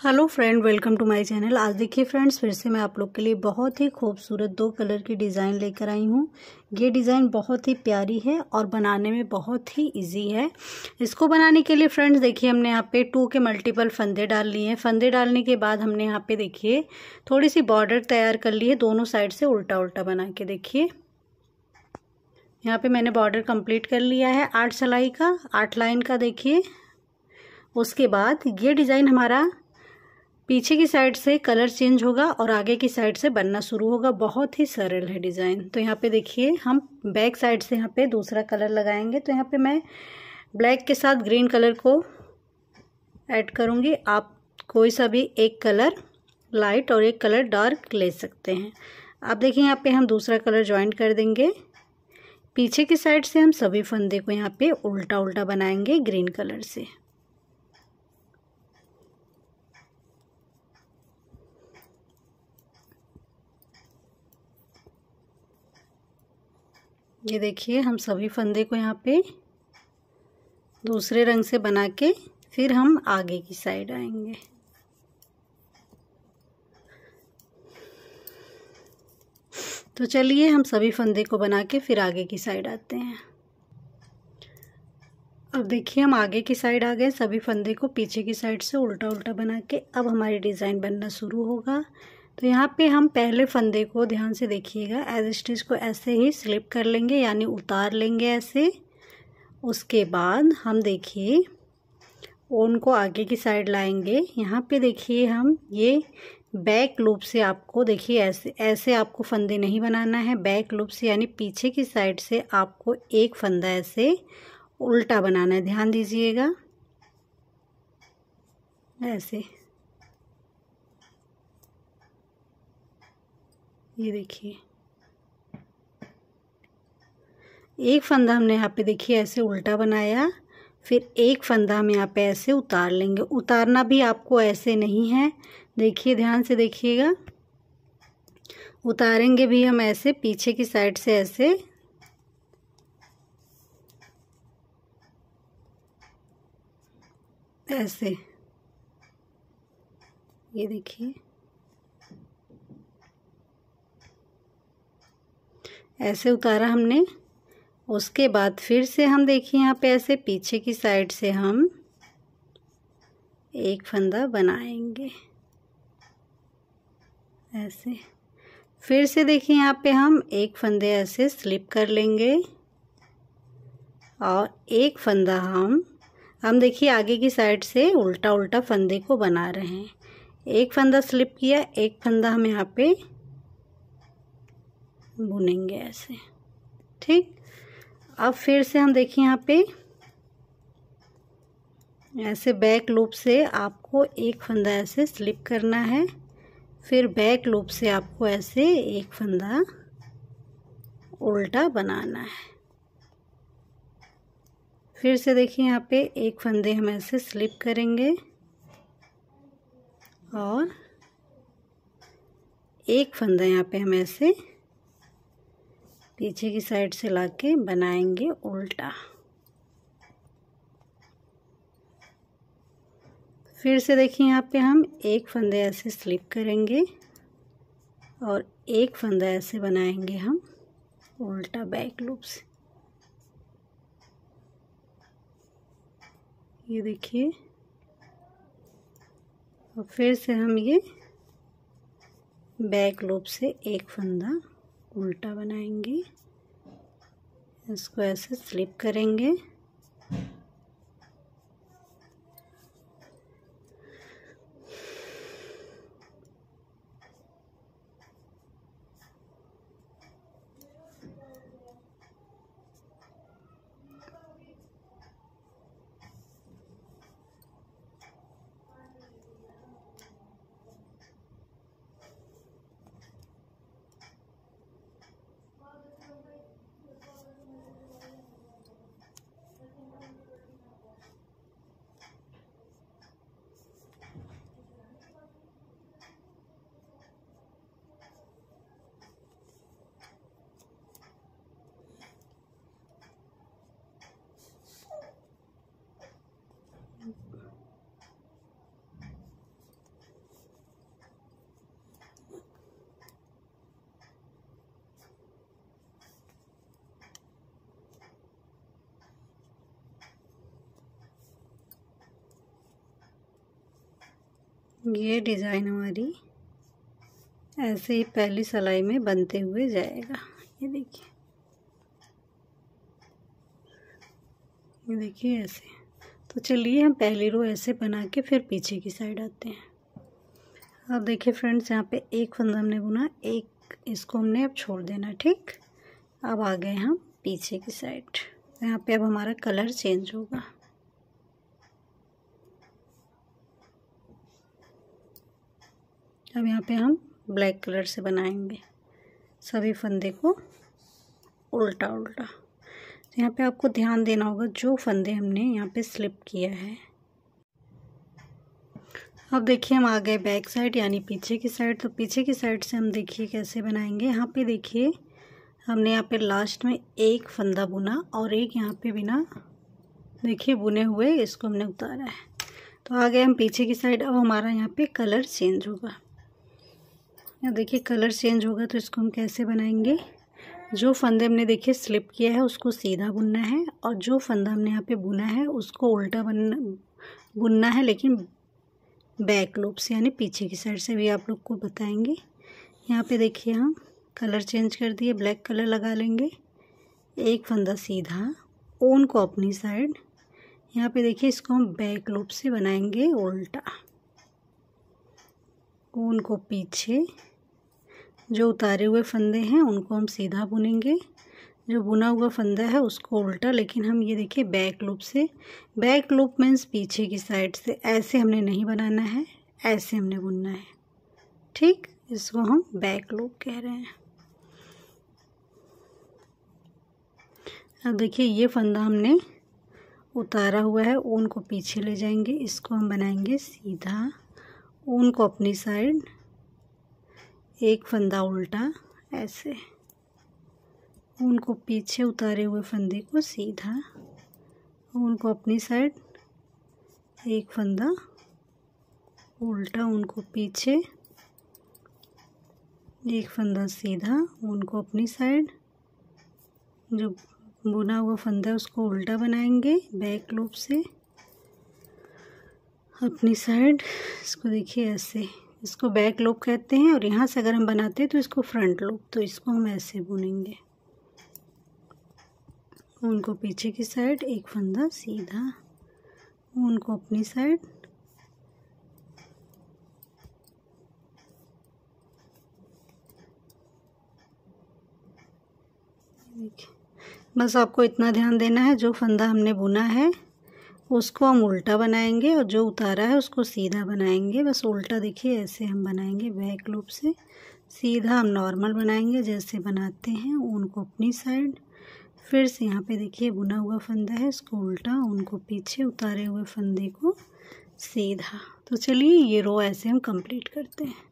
hello friend welcome to my channel आज देखिए friends फिर से मैं आप लोग के लिए बहुत ही खूबसूरत दो कलर की डिज़ाइन लेकर आई हूँ ये डिज़ाइन बहुत ही प्यारी है और बनाने में बहुत ही इजी है इसको बनाने के लिए फ्रेंड्स देखिए हमने यहाँ पे टू के मल्टीपल फंदे डाल लिए हैं फंदे डालने के बाद हमने यहाँ पर देखिए थोड़ी सी बॉर्डर तैयार कर ली है दोनों साइड से उल्टा उल्टा बना के देखिए यहाँ पर मैंने बॉर्डर कम्प्लीट कर लिया है आठ सलाई का आठ लाइन का देखिए उसके बाद ये डिज़ाइन हमारा पीछे की साइड से कलर चेंज होगा और आगे की साइड से बनना शुरू होगा बहुत ही सरल है डिज़ाइन तो यहाँ पे देखिए हम बैक साइड से यहाँ पे दूसरा कलर लगाएंगे तो यहाँ पे मैं ब्लैक के साथ ग्रीन कलर को ऐड करूँगी आप कोई सा भी एक कलर लाइट और एक कलर डार्क ले सकते हैं आप देखिए यहाँ पे हम दूसरा कलर ज्वाइन कर देंगे पीछे की साइड से हम सभी फंदे को यहाँ पर उल्टा उल्टा बनाएंगे ग्रीन कलर से ये देखिए हम सभी फंदे को यहाँ पे दूसरे रंग से बना के फिर हम आगे की साइड आएंगे तो चलिए हम सभी फंदे को बना के फिर आगे की साइड आते हैं अब देखिए हम आगे की साइड आ गए सभी फंदे को पीछे की साइड से उल्टा उल्टा बना के अब हमारी डिज़ाइन बनना शुरू होगा तो यहाँ पे हम पहले फंदे को ध्यान से देखिएगा एज स्टिच को ऐसे ही स्लिप कर लेंगे यानी उतार लेंगे ऐसे उसके बाद हम देखिए ओन को आगे की साइड लाएंगे यहाँ पे देखिए हम ये बैक लूप से आपको देखिए ऐसे ऐसे आपको फंदे नहीं बनाना है बैक लूप से यानी पीछे की साइड से आपको एक फंदा ऐसे उल्टा बनाना है ध्यान दीजिएगा ऐसे ये देखिए एक फंदा हमने यहाँ पे देखिए ऐसे उल्टा बनाया फिर एक फंदा हम यहाँ पे ऐसे उतार लेंगे उतारना भी आपको ऐसे नहीं है देखिए ध्यान से देखिएगा उतारेंगे भी हम ऐसे पीछे की साइड से ऐसे ऐसे ये देखिए ऐसे उतारा हमने उसके बाद फिर से हम देखिए यहाँ पे ऐसे पीछे की साइड से हम एक फंदा बनाएंगे ऐसे फिर से देखिए यहाँ पे हम एक फंदे ऐसे स्लिप कर लेंगे और एक फंदा हम हम देखिए आगे की साइड से उल्टा उल्टा फंदे को बना रहे हैं एक फंदा स्लिप किया एक फंदा हम यहाँ पे बुनेंगे ऐसे ठीक अब फिर से हम देखिए यहाँ पे ऐसे बैक लूप से आपको एक फंदा ऐसे स्लिप करना है फिर बैक लूप से आपको ऐसे एक फंदा उल्टा बनाना है फिर से देखिए यहाँ पे एक फंदे हम ऐसे स्लिप करेंगे और एक फंदा यहाँ पे हम ऐसे पीछे की साइड से ला के बनाएंगे उल्टा फिर से देखिए यहाँ पे हम एक फंदे ऐसे स्लिप करेंगे और एक फंदा ऐसे बनाएंगे हम उल्टा बैक लूप से ये देखिए और फिर से हम ये बैक लूप से एक फंदा उल्टा बनाएंगे इसको ऐसे स्लिप करेंगे ये डिज़ाइन हमारी ऐसे ही पहली सलाई में बनते हुए जाएगा ये देखिए ये देखिए ऐसे तो चलिए हम पहली रो ऐसे बना के फिर पीछे की साइड आते हैं अब देखिए फ्रेंड्स यहाँ पे एक फंदा हमने बुना एक इसको हमने अब छोड़ देना ठीक अब आ गए हम पीछे की साइड यहाँ पे अब हमारा कलर चेंज होगा अब यहाँ पे हम ब्लैक कलर से बनाएंगे सभी फंदे को उल्टा उल्टा तो यहाँ पे आपको ध्यान देना होगा जो फंदे हमने यहाँ पे स्लिप किया है अब देखिए हम आ गए बैक साइड यानी पीछे की साइड तो पीछे की साइड से हम देखिए कैसे बनाएंगे यहाँ पे देखिए हमने यहाँ पे लास्ट में एक फंदा बुना और एक यहाँ पे बिना देखिए बुने हुए इसको हमने उतारा है तो आ गए हम पीछे की साइड अब हमारा यहाँ पे कलर चेंज होगा यहाँ देखिए कलर चेंज होगा तो इसको हम कैसे बनाएंगे जो फंदे हमने देखिए स्लिप किया है उसको सीधा बुनना है और जो फंदा हमने यहाँ पे बुना है उसको उल्टा बन बुनना है लेकिन बैक लूप से यानी पीछे की साइड से भी आप लोग को बताएंगे यहाँ पे देखिए हम कलर चेंज कर दिए ब्लैक कलर लगा लेंगे एक फंदा सीधा ओन को अपनी साइड यहाँ पे देखिए इसको हम बैक लूप से बनाएंगे उल्टा ऊन को पीछे जो उतारे हुए फंदे हैं उनको हम सीधा बुनेंगे जो बुना हुआ फंदा है उसको उल्टा लेकिन हम ये देखिए बैक लूप से बैक लूप मीन्स पीछे की साइड से ऐसे हमने नहीं बनाना है ऐसे हमने बुनना है ठीक इसको हम बैक लूप कह रहे हैं अब देखिए ये फंदा हमने उतारा हुआ है ऊन को पीछे ले जाएंगे इसको हम बनाएंगे सीधा ऊन को अपनी साइड एक फंदा उल्टा ऐसे ऊन को पीछे उतारे हुए फंदे को सीधा ऊन को अपनी साइड एक फंदा उल्टा ऊन को पीछे एक फंदा सीधा ऊन को अपनी साइड जो बुना हुआ फंदा है उसको उल्टा बनाएंगे बैक लूप से अपनी साइड इसको देखिए ऐसे इसको बैक लूप कहते हैं और यहाँ से अगर हम बनाते हैं तो इसको फ्रंट लूप तो इसको हम ऐसे बुनेंगे ऊन को पीछे की साइड एक फंदा सीधा ऊन को अपनी साइड बस आपको इतना ध्यान देना है जो फंदा हमने बुना है उसको हम उल्टा बनाएंगे और जो उतारा है उसको सीधा बनाएंगे बस उल्टा देखिए ऐसे हम बनाएंगे बैक लूप से सीधा हम नॉर्मल बनाएंगे जैसे बनाते हैं ऊन को अपनी साइड फिर से यहाँ पे देखिए बुना हुआ फंदा है इसको उल्टा उनको पीछे उतारे हुए फंदे को सीधा तो चलिए ये रो ऐसे हम कंप्लीट करते हैं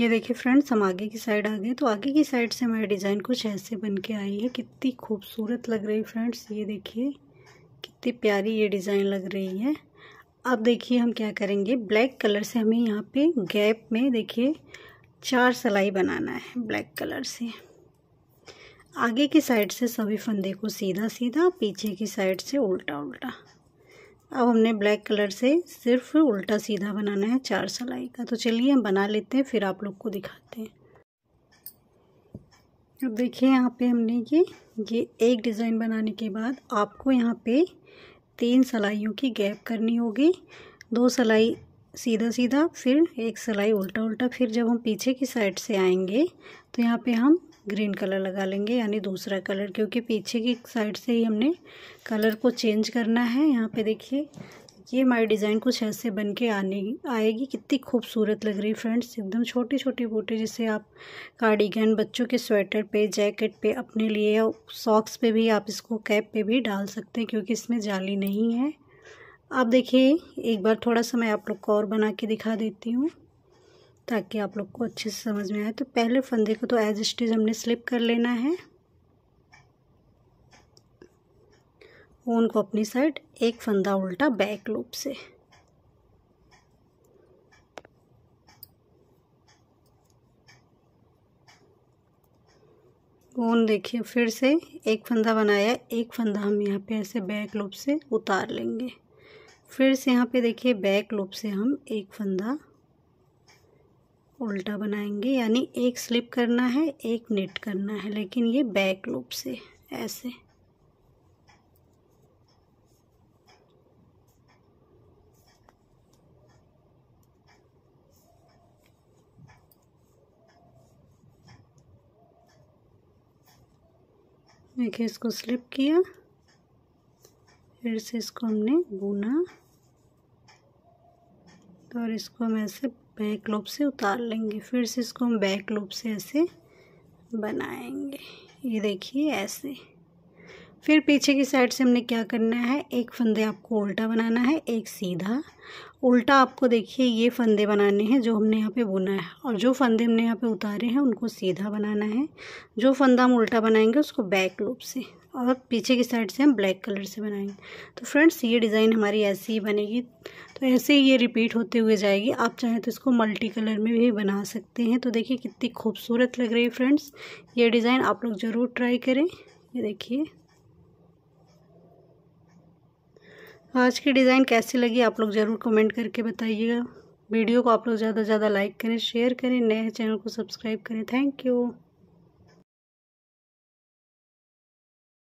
ये देखिए फ्रेंड्स हम आगे की साइड आ गए तो आगे की साइड से हमारी डिज़ाइन कुछ ऐसे बन के आई है कितनी खूबसूरत लग रही फ्रेंड्स ये देखिए कितनी प्यारी ये डिज़ाइन लग रही है अब देखिए हम क्या करेंगे ब्लैक कलर से हमें यहाँ पे गैप में देखिए चार सलाई बनाना है ब्लैक कलर से आगे की साइड से सभी फंदे को सीधा सीधा पीछे की साइड से उल्टा उल्टा अब हमने ब्लैक कलर से सिर्फ उल्टा सीधा बनाना है चार सलाई का तो चलिए हम बना लेते हैं फिर आप लोग को दिखाते हैं तो देखिए यहाँ पे हमने ये ये एक डिज़ाइन बनाने के बाद आपको यहाँ पे तीन सलाइयों की गैप करनी होगी दो सलाई सीधा सीधा फिर एक सलाई उल्टा उल्टा फिर जब हम पीछे की साइड से आएंगे तो यहाँ पे हम ग्रीन कलर लगा लेंगे यानी दूसरा कलर क्योंकि पीछे की साइड से ही हमने कलर को चेंज करना है यहाँ पे देखिए ये हमारी डिज़ाइन कुछ ऐसे बन के आने आएगी कितनी खूबसूरत लग रही है फ्रेंड्स एकदम छोटी छोटी बूटे जिसे आप कार्डिगन बच्चों के स्वेटर पे जैकेट पे अपने लिए या सॉक्स पे भी आप इसको कैप पे भी डाल सकते हैं क्योंकि इसमें जाली नहीं है आप देखिए एक बार थोड़ा सा मैं आप लोग को और बना के दिखा देती हूँ ताकि आप लोग को अच्छे से समझ में आए तो पहले फंदे को तो एज स्टेज हमने स्लिप कर लेना है ऊन को अपनी साइड एक फंदा उल्टा बैक लूप से ऊन देखिए फिर से एक फंदा बनाया एक फंदा हम यहाँ पे ऐसे बैक लूप से उतार लेंगे फिर से यहाँ पे देखिए बैक लूप से हम एक फंदा उल्टा बनाएंगे यानी एक स्लिप करना है एक नेट करना है लेकिन ये बैक लूप से ऐसे देखिए इसको स्लिप किया फिर से इसको हमने बुना तो और इसको हम ऐसे बैक लूप से उतार लेंगे फिर से इसको हम बैक लूप से ऐसे बनाएंगे ये देखिए ऐसे फिर पीछे की साइड से हमने क्या करना है एक फंदे आपको उल्टा बनाना है एक सीधा उल्टा आपको देखिए ये फंदे बनाने हैं जो हमने यहाँ पे बुना है और जो फंदे हमने यहाँ पे उतारे हैं उनको सीधा बनाना है जो फंदा हम उल्टा बनाएंगे उसको बैक लूप से और पीछे की साइड से हम ब्लैक कलर से बनाएंगे तो फ्रेंड्स ये डिज़ाइन हमारी ऐसी ही बनेगी तो ऐसे ही ये रिपीट होते हुए जाएगी आप चाहें तो इसको मल्टी कलर में भी बना सकते हैं तो देखिए कितनी खूबसूरत लग रही है फ्रेंड्स ये डिज़ाइन आप लोग ज़रूर ट्राई करें ये देखिए आज की डिज़ाइन कैसी लगी आप लोग ज़रूर कमेंट करके बताइएगा वीडियो को आप लोग ज़्यादा से ज़्यादा लाइक करें शेयर करें नए चैनल को सब्सक्राइब करें थैंक यू